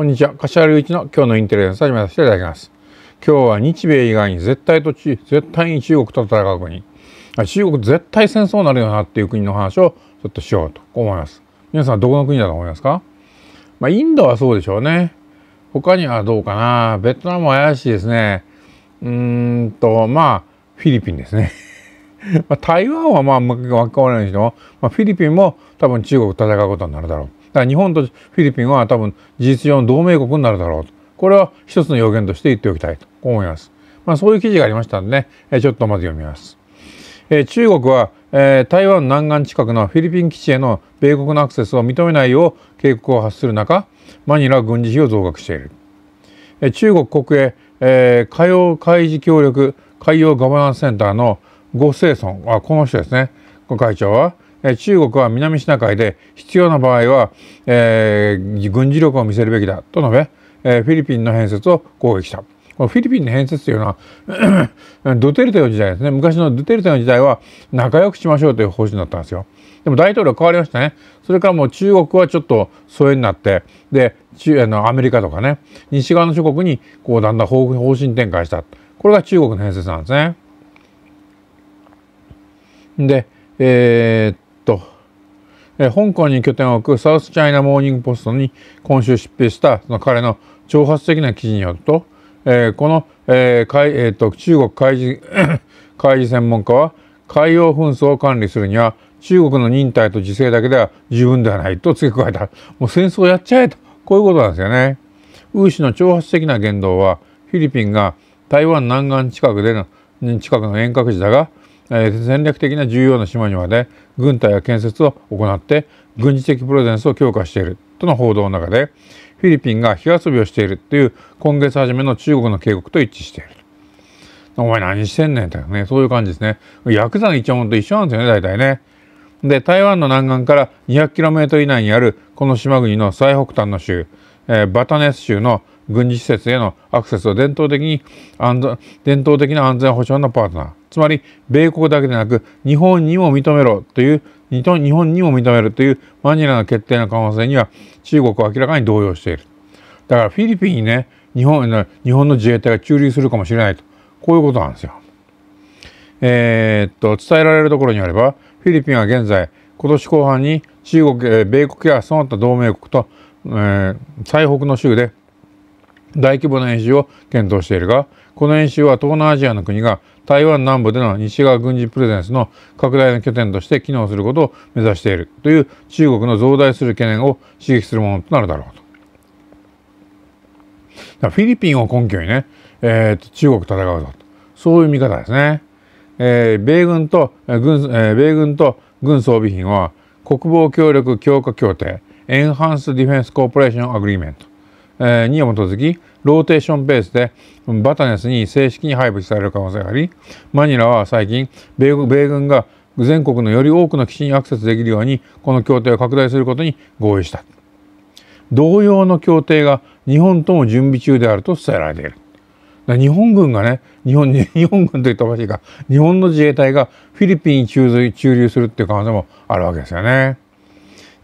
こんにちは。柏原一の今日のインテリアェンスを始めさせていただきます。今日は日米以外に絶対とち絶対に中国と戦う国、中国絶対戦争になるよなっていう国の話をちょっとしようと思います。皆さんどこの国だと思いますか？まあ、インドはそうでしょうね。他にはどうかな。ベトナムは怪しいですね。うーんとまあフィリピンですね。まあ、台湾はまあ分からないにしても、まあ、フィリピンも多分中国戦うことになるだろう。だから日本とフィリピンは多分事実上の同盟国になるだろうとこれは一つの要件として言っておきたいと思います。まあ、そういう記事がありましたんでねちょっとまず読みます。え中国は、え台湾南岸近くのフィリピン基地への米国のアクセスを認めないよう警告を発する中マニラ軍事費を増額している、え中国国営、えー、海洋海事協力海洋ガバナンスセンターの呉清村あこの人ですね会長は中国は南シナ海で必要な場合は、えー、軍事力を見せるべきだと述べ、えー、フィリピンの変説を攻撃した。フィリピンの変説というのは ドテルテの時代ですね昔のドテルテの時代は仲良くしましょうという方針だったんですよ。でも大統領変わりましたね。それからもう中国はちょっと疎遠になってであのアメリカとかね西側の諸国にこうだんだん方針転換したこれが中国の変説なんですね。でえー、っ香港に拠点を置くサウスチャイナモーニングポストに今週執筆したその彼の挑発的な記事によると、えー、この、えー海えーと、と中国海事海事専門家は海洋紛争を管理するには中国の忍耐と自制だけでは十分ではないと付け加えたもう戦争やっちゃえとこういうことなんですよね。ウー氏の挑発的な言動はフィリピンが台湾南岸近くでの近くの遠隔地だが戦略的な重要な島にまで軍隊や建設を行って軍事的プレゼンスを強化しているとの報道の中でフィリピンが火遊びをしているという今月初めの中国の警告と一致している。お前何してんねんみたねそういう感じですね。ヤクザの一チと一緒なんですよね大体ね。で台湾の南岸から 200km 以内にあるこの島国の最北端の州、えー、バタネス州の軍事施設へのアクセスを伝統的に安全伝統的な安全保障のパートナーつまり米国だけでなく日本にも認めろという日本にも認めるというマニラの決定の可能性には中国は明らかに動揺しているだからフィリピンにね日本日本の自衛隊が駐留するかもしれないとこういうことなんですよ。えー、っと伝えられるところによればフィリピンは現在今年後半に中国米国やその他同盟国と、えー、最北の州で大規模な演習を検討しているがこの演習は東南アジアの国が台湾南部での西側軍事プレゼンスの拡大の拠点として機能することを目指しているという中国の増大する懸念を刺激するものとなるだろうと。フィリピンを根拠にね、えー、と中国戦うぞとそういう見方ですね。えー、米軍とえ軍、えー、米軍と軍装備品は国防協力強化協定エンハンス・ディフェンス・コーポレーション・アグリーメントに基づきローテーションベースでバタネスに正式に配布される可能性がありマニラは最近米軍が全国のより多くの基地にアクセスできるようにこの協定を拡大することに合意した同様の協定が日本とも準備中であると伝えられている日本軍がね日本 日本軍と言ったらしいか日本の自衛隊がフィリピンに駐留するっていう可能性もあるわけですよね。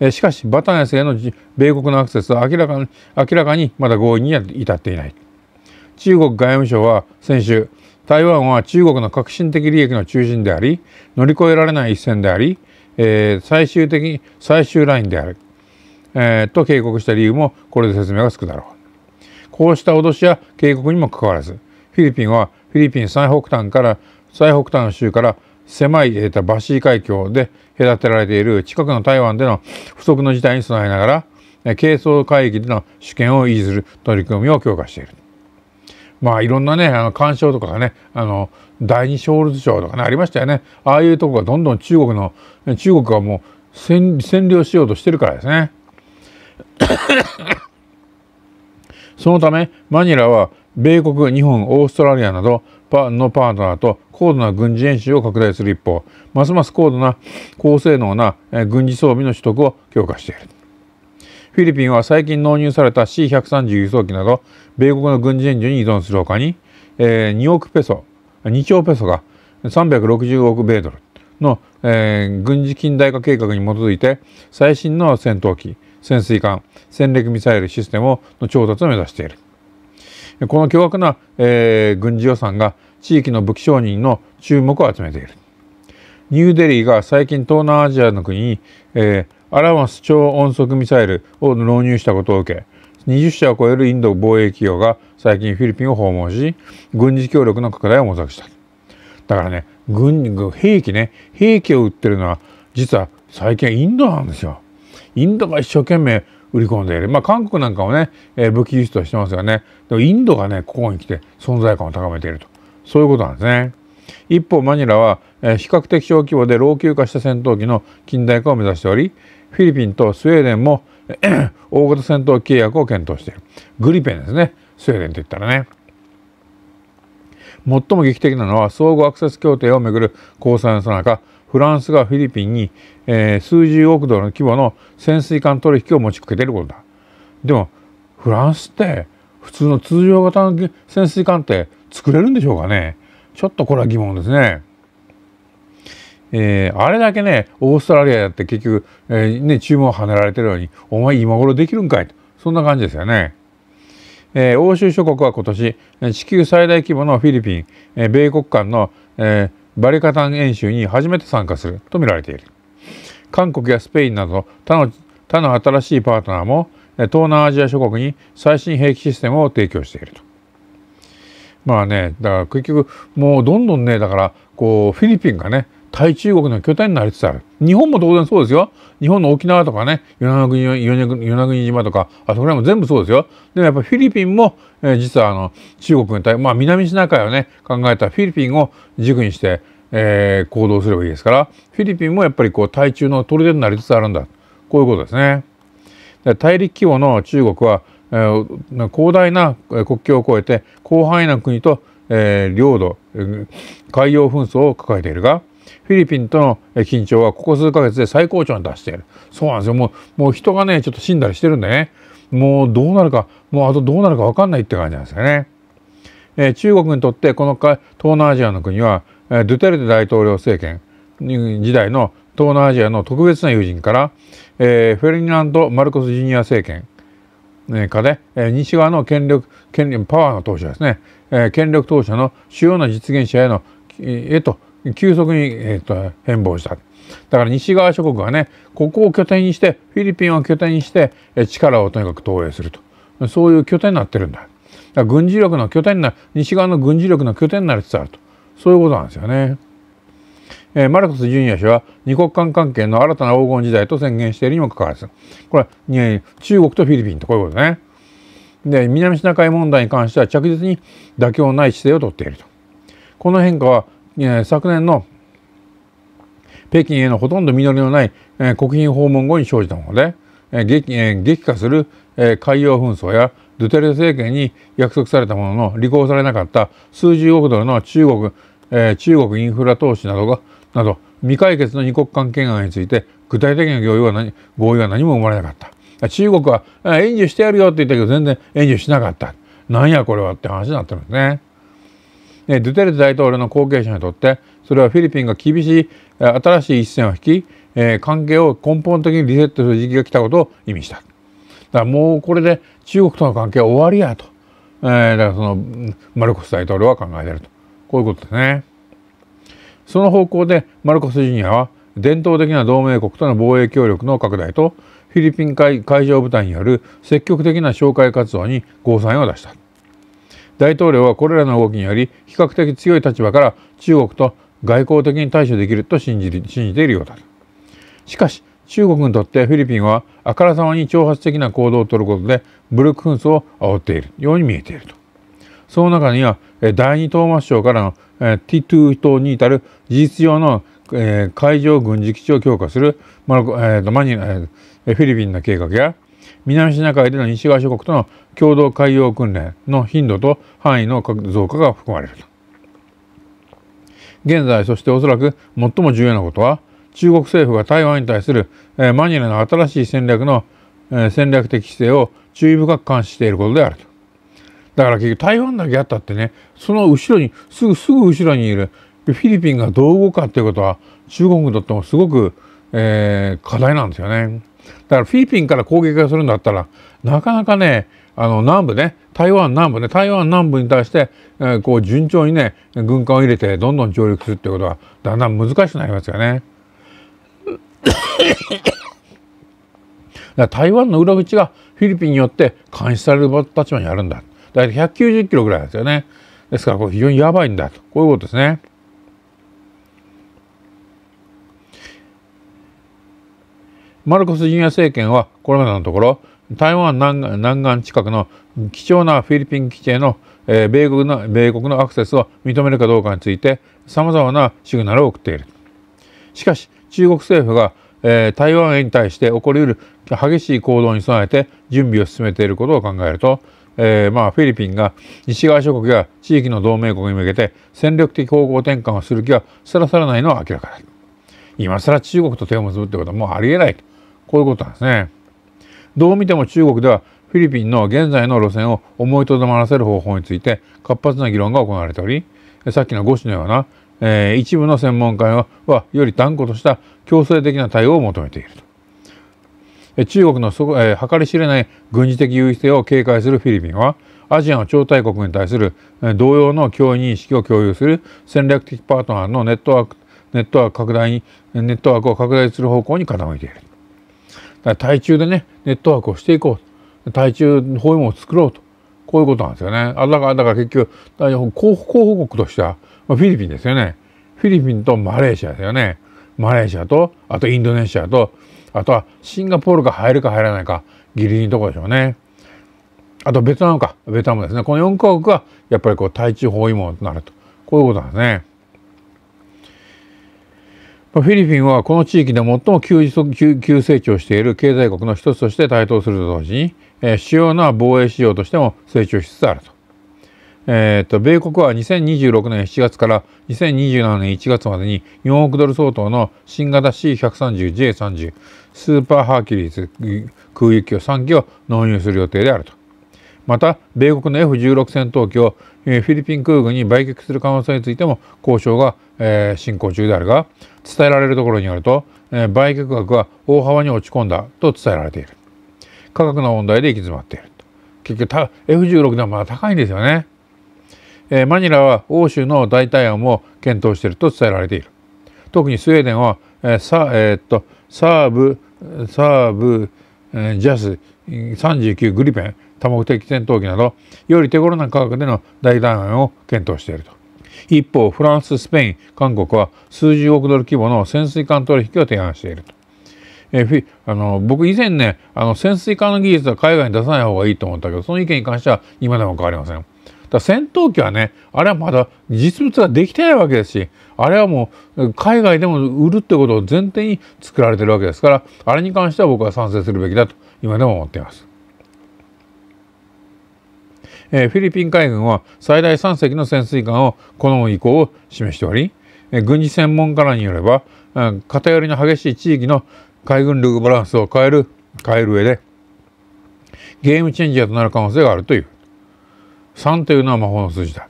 えしかしバタネスへの米国のアクセスは明らかに明らかにまだ合意には至っていない中国外務省は先週台湾は中国の革新的利益の中心であり乗り越えられない一線であり、えー、最終的最終ラインである、えー、と警告した理由もこれで説明がつくだろうこうした脅しや警告にもかかわらずフィリピンはフィリピン最北端から最北端の州から狭い、えー、とバシー海峡で隔てられている近くの台湾での不測の事態に備えながら係争海域での主権を維持する取り組みを強化している。まあいろんなねあの干渉とかねあの第二小ル省とかねありましたよねああいうとこがどんどん中国の中国がもう占領しようとしてるからですね。そのためマニラは米国日本オーストラリアなどのパートナーと高度な軍事演習を拡大する一方ますます高度な高性能な軍事装備の取得を強化しているフィリピンは最近納入された C130 輸送機など米国の軍事援助に依存するほかに、え2億ペソ2兆ペソが360億米ドルの、軍事近代化計画に基づいて最新の戦闘機潜水艦戦略ミサイルシステムの調達を目指しているこの巨額な、えー、軍事予算が地域の武器商人の注目を集めているニューデリーが最近東南アジアの国に、えー、アラマス超音速ミサイルを納入したことを受け20社を超えるインド防衛企業が最近フィリピンを訪問し軍事協力の拡大を模索しただからね軍兵器ね兵器を売ってるのは実は最近インドなんですよインドが一生懸命売り込んでいる。まあ、韓国なんかもね、えー、武器輸出はしてますがね、でもインドがね、ここに来て存在感を高めていると。そういうことなんですね。一方、マニラは、えー、比較的小規模で老朽化した戦闘機の近代化を目指しており、フィリピンとスウェーデンも大型戦闘機契約を検討している。グリペンですね。スウェーデンといったらね。最も劇的なのは相互アクセス協定をめぐる交際のさなかフランスがフィリピンに、えー、数十億ドルの規模の潜水艦取引を持ちかけていることだ。でもフランスって普通の通常型の潜水艦って作れるんでしょうかねちょっとこれは疑問ですね。えー、あれだけねオーストラリアだって結局、えー、ね、注文をはねられてるのにお前今頃できるんかいとそんな感じですよね。えー、欧州諸国は今年地球最大規模のフィリピン、え米国間の、えーバリカタン演習に初めて参加するとみられている韓国やスペインなど他の他の新しいパートナーも東南アジア諸国に最新兵器システムを提供しているとまあねだから結局もうどんどんねだからこうフィリピンがね対中国の拠点になりつつある日本も当然そうですよ日本の沖縄とかね与那国島とかあそこら辺も全部そうですよでもやっぱフィリピンもえ実はあの中国に対、まあ、南シナ海をね考えたフィリピンを軸にして、えー、行動すればいいですからフィリピンもやっぱりこう対中の砦になりつつあるんだこういうことですね。で大陸規模の中国は、えー、広大な国境を越えて広範囲な国と、えー、領土、海洋紛争を抱えているがフィリピンとの緊張はここ数ヶ月で最高潮に達しているそうなんですよもうもう人がねちょっと死んだりしてるんでねもうどうなるかもうあとどうなるか分かんないって感じなんですよね。えー、中国にとってこの東南アジアの国は、えー、ドゥテルテ大統領政権時代の東南アジアの特別な友人から、えー、フェルニナンド・マルコス・ジュニア政権下で、えー、西側の権力権力パワーの当社ですね、えー、権力当社の主要な実現者へのへと急速に、えーと、と変貌した。だから西側諸国がねここを拠点にしてフィリピンを拠点にして力をとにかく投影するとそういう拠点になってるんだだから軍事力の拠点になる西側の軍事力の拠点になりつつあるとそういうことなんですよね。えー、マルコス・ジュニア氏は二国間関係の新たな黄金時代と宣言しているにもかかわらずこれは中国とフィリピンとこういうことね。で南シナ海問題に関しては着実に妥協ない姿勢をとっていると。この変化は、え昨年の北京へのほとんど実りのない、えー、国賓訪問後に生じたもので、えー激えー、激化する、えー、海洋紛争やドゥテル政権に約束されたものの履行されなかった数十億ドルの中国、えー、中国インフラ投資などがなど未解決の二国関係案について具体的な合意は何合意は何も生まれなかった中国は援助してやるよって言ったけど全然援助しなかったなんやこれはって話になってるんですね。ドゥテル大統領の後継者にとってそれはフィリピンが厳しい新しい一線を引き、えー、関係を根本的にリセットする時期が来たことを意味した。だからもうこれで中国との関係は終わりやと、えー、だからそのマルコス大統領は考えてるとこういうことですね。その方向でマルコス・ジュニアは伝統的な同盟国との防衛協力の拡大とフィリピン海海上部隊による積極的な紹介活動に合算を出した。大統領はこれらの動きにより比較的強い立場から中国と外交的に対処できると信じ信じているようだしかし中国にとってフィリピンはあからさまに挑発的な行動をとることで武力紛争を煽っているように見えているとその中には第二トーマス省からのティトゥ島に至る事実上の海上軍事基地を強化するマルコ、えー、マニフィリピンの計画や南シナ海での西側諸国との共同海洋訓練の頻度と範囲の増加が含まれると。現在そしておそらく最も重要なことは中国政府が台湾に対する、えマニラの新しい戦略の、え戦略的姿勢を注意深く監視していることであると。だから結局台湾だけあったってねその後ろにすぐすぐ後ろにいるフィリピンがどう動くかっていうことは中国にとってもすごく、えー、課題なんですよね。だからフィリピンから攻撃がするんだったらなかなかねあの南部ね台湾南部ね台湾南部に対して、えー、こう順調にね軍艦を入れてどんどん上陸するっていうことはだんだん難しくなりますよね。台湾の裏口がフィリピンによって監視される立場にあるんだ。大体190キロぐらいですよね。ですからこれ非常にやばいんだとこういうことですね。マルコス・ジュニア政権はこれまでのところ台湾南南岸近くの貴重なフィリピン基地への、えー、米国の米国のアクセスを認めるかどうかについてさまざまなシグナルを送っているしかし中国政府が、えー、台湾へに対して起こりうる激しい行動に備えて準備を進めていることを考えると、えー、まあ、フィリピンが西側諸国や地域の同盟国に向けて戦略的方向転換をする気はさらさらないのは明らかだ今更中国と手を結ぶってことはもうありえないとこういうことなんですね。どう見ても中国ではフィリピンの現在の路線を思いとどまらせる方法について活発な議論が行われておりさっきの5種のような、えー、一部の専門家ははより断固とした強制的な対応を求めていると。中国のそ、えー、計り知れない軍事的優位性を警戒するフィリピンはアジアの超大国に対する同様の脅威認識を共有する戦略的パートナーのネットワークネットワーク拡大にネットワークを拡大する方向に傾いているら対中でねネットワークをしていこう対中包囲網を作ろうとこういうことなんですよねあだからだから結局候補国としては、まあ、フィリピンですよねフィリピンとマレーシアですよねマレーシアとあとインドネシアとあとはシンガポールが入るか入らないかギリギリのところでしょうねあとベトナムかベトナムですねこの4カ国がやっぱりこう対中包囲網となるとこういうことなんですね。フィリピンはこの地域で最も急成長している経済国の一つとして台頭すると同時に、えー、主要な防衛市場としても成長しつつあると。えー、と米国は2026年7月から2027年1月までに4億ドル相当の新型 C130J30 スーパーハーキュリーズ空輸機を3機を納入する予定であると。また米国の F16 戦闘機をフィリピン空軍に売却する可能性についても交渉が、進行中であるが伝えられるところによると、売却額は大幅に落ち込んだと伝えられている価格の問題で行き詰まっている結局 F16 ではまだ高いんですよね、マニラは欧州の代替案も検討していると伝えられている特にスウェーデンは、えー、っとサーブサーブジャス39グリペン多目的戦闘機などより手頃な価格での大団円を検討していると一方フランススペイン韓国は数十億ドル規模の潜水艦取引を提案していると。えフィあの僕以前ねあの潜水艦の技術は海外に出さない方がいいと思ったけどその意見に関しては今でも変わりません。だ戦闘機はねあれはまだ実物ができてないわけですしあれはもう海外でも売るってことを前提に作られてるわけですからあれに関しては僕は賛成するべきだと今でも思っています。えフィリピン海軍は最大3隻の潜水艦を好む意向を示しており、え軍事専門家らによれば、う偏りの激しい地域の海軍力バランスを変える変える上でゲームチェンジャーとなる可能性があるという3というのは魔法の数字だ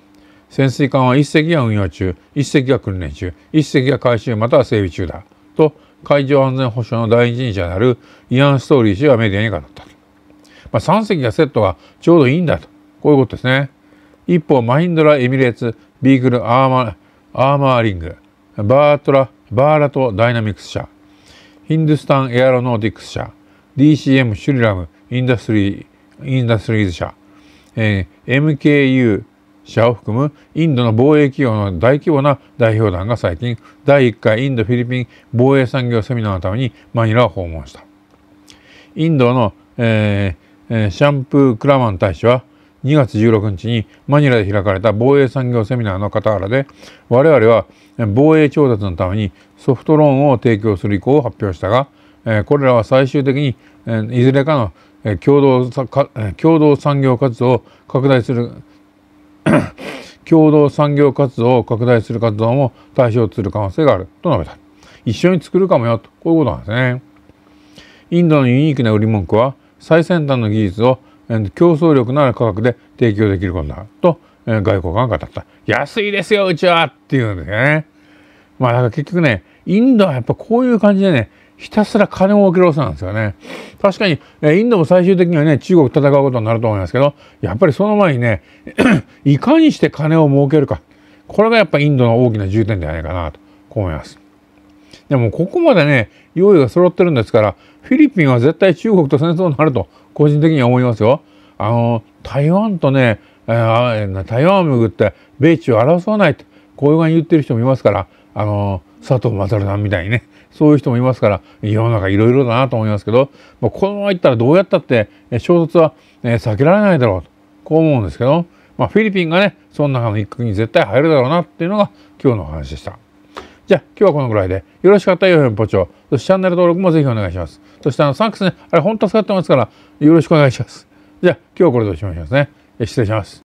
潜水艦は1隻が運用中1隻が訓練中1隻が改修または整備中だと海上安全保障の第一人者であるイアン・ストーリー氏はメディアに語った、まあ、3隻がセットがちょうどいいんだとこういうことですね。一方、マヒンドラ・エミレーツ、ビーグル・アーマアーマーリング、バートラ、バーラト・ダイナミクス社、ヒンドゥスタン・エアロノーティクス社、DCM・ シュリラム・インダストリー、インダストリーズ社、えー、MKU 社を含むインドの防衛企業の大規模な代表団が最近第1回インド・フィリピン防衛産業セミナーのためにマニラを訪問したインドの、えー、シャンプー・クラマン大使は2月16日にマニラで開かれた防衛産業セミナーの傍らで我々は防衛調達のためにソフトローンを提供する意向を発表したがこれらは最終的にいずれかの共同共同産業活動を拡大する 共同産業活動を拡大する活動も対象とする可能性があると述べた一緒に作るかもよとこういうことなんですねインドのユニークな売り文句は最先端の技術を競争力のある価格で提供できることだと外交官が語った。安いですよ、うちはっていうんですよね。まあだから結局ね、インドはやっぱこういう感じでね、ひたすら金を受けるおなんですよね。確かに、インドも最終的にはね、中国戦うことになると思いますけど、やっぱりその前にね、いかにして金を儲けるか。これがやっぱインドの大きな重点ではないかなと、こう思います。でもここまでね、用意が揃ってるんですから、フィリピンは絶対中国と戦争になると個人的には思いますよ。あの台湾とね、えー、台湾をめぐって米中を争わないとこういうふうに言ってる人もいますからあの佐藤勝さんみたいにねそういう人もいますから世の中いろいろだなと思いますけど、まあ、このままいったらどうやったって衝突は、えー、避けられないだろうとこう思うんですけど、まあ、フィリピンがねその中の一角に絶対入るだろうなっていうのが今日の話でした。じゃあ今日はこのぐらいで。よろしかったら良いポチョ。そしてチャンネル登録もぜひお願いします。そしてあのサンクスね、あれ本当助かってますからよろしくお願いします。じゃあ今日はこれでおしまいしますね。失礼します。